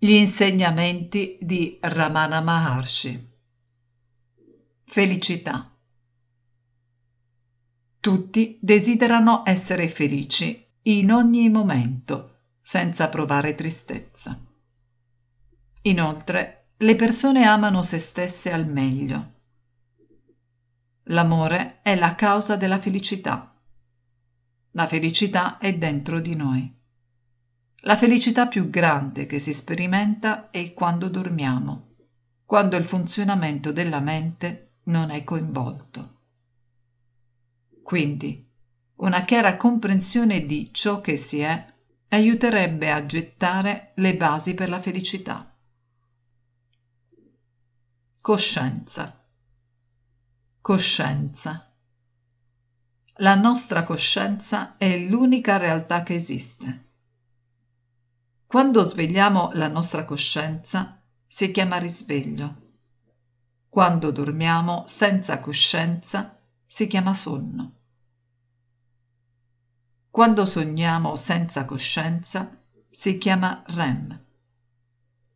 Gli insegnamenti di Ramana Maharshi. Felicità. Tutti desiderano essere felici in ogni momento, senza provare tristezza. Inoltre, le persone amano se stesse al meglio. L'amore è la causa della felicità. La felicità è dentro di noi. La felicità più grande che si sperimenta è quando dormiamo, quando il funzionamento della mente non è coinvolto. Quindi, una chiara comprensione di ciò che si è aiuterebbe a gettare le basi per la felicità. Coscienza. Coscienza. La nostra coscienza è l'unica realtà che esiste quando svegliamo la nostra coscienza si chiama risveglio. Quando dormiamo senza coscienza si chiama sonno. Quando sogniamo senza coscienza si chiama REM.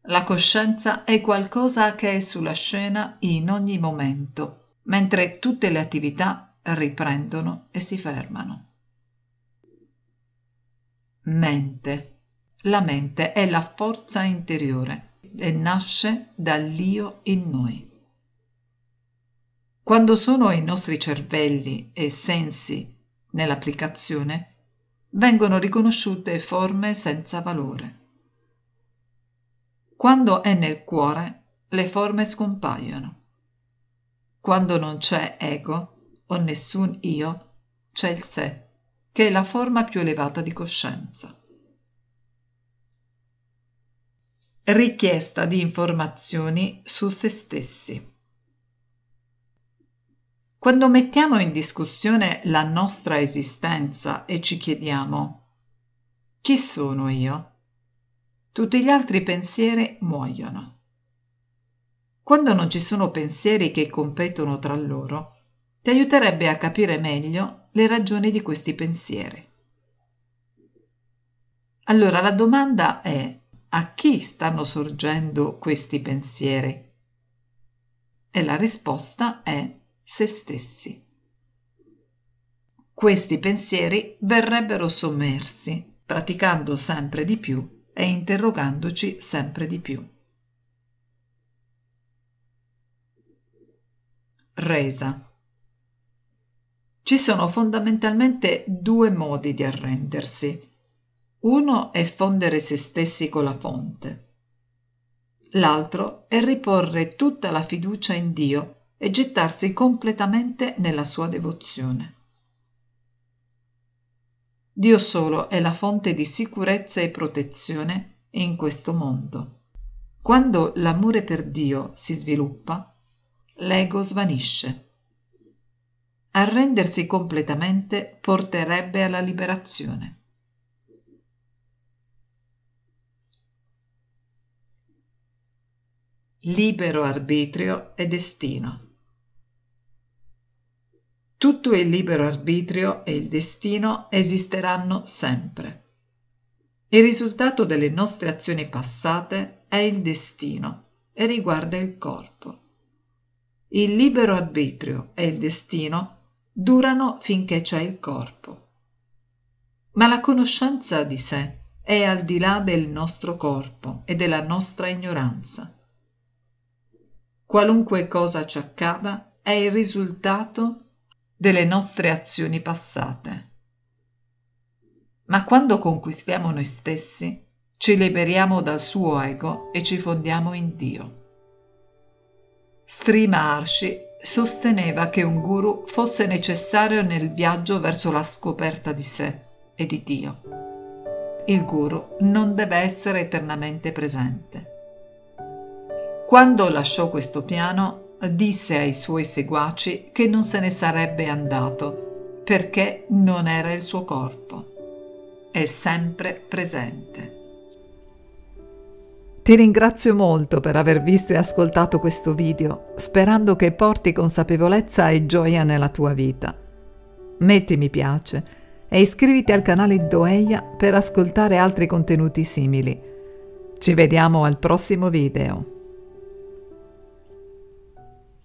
La coscienza è qualcosa che è sulla scena in ogni momento, mentre tutte le attività riprendono e si fermano. Mente. La mente è la forza interiore e nasce dall'io in noi. Quando sono i nostri cervelli e sensi nell'applicazione, vengono riconosciute forme senza valore. Quando è nel cuore, le forme scompaiono. Quando non c'è ego o nessun io, c'è il sé, che è la forma più elevata di coscienza. richiesta di informazioni su se stessi. Quando mettiamo in discussione la nostra esistenza e ci chiediamo chi sono io, tutti gli altri pensieri muoiono. Quando non ci sono pensieri che competono tra loro, ti aiuterebbe a capire meglio le ragioni di questi pensieri. Allora la domanda è a chi stanno sorgendo questi pensieri? E la risposta è se stessi. Questi pensieri verrebbero sommersi, praticando sempre di più e interrogandoci sempre di più. Resa. Ci sono fondamentalmente due modi di arrendersi uno è fondere se stessi con la fonte. L'altro è riporre tutta la fiducia in Dio e gettarsi completamente nella sua devozione. Dio solo è la fonte di sicurezza e protezione in questo mondo. Quando l'amore per Dio si sviluppa, l'ego svanisce. Arrendersi completamente porterebbe alla liberazione. libero arbitrio e destino. Tutto il libero arbitrio e il destino esisteranno sempre. Il risultato delle nostre azioni passate è il destino e riguarda il corpo. Il libero arbitrio e il destino durano finché c'è il corpo. Ma la conoscenza di sé è al di là del nostro corpo e della nostra ignoranza qualunque cosa ci accada è il risultato delle nostre azioni passate. Ma quando conquistiamo noi stessi, ci liberiamo dal suo ego e ci fondiamo in Dio. Sri Maharshi sosteneva che un guru fosse necessario nel viaggio verso la scoperta di sé e di Dio. Il guru non deve essere eternamente presente. Quando lasciò questo piano, disse ai suoi seguaci che non se ne sarebbe andato perché non era il suo corpo. È sempre presente. Ti ringrazio molto per aver visto e ascoltato questo video, sperando che porti consapevolezza e gioia nella tua vita. Metti mi piace e iscriviti al canale Doeia per ascoltare altri contenuti simili. Ci vediamo al prossimo video.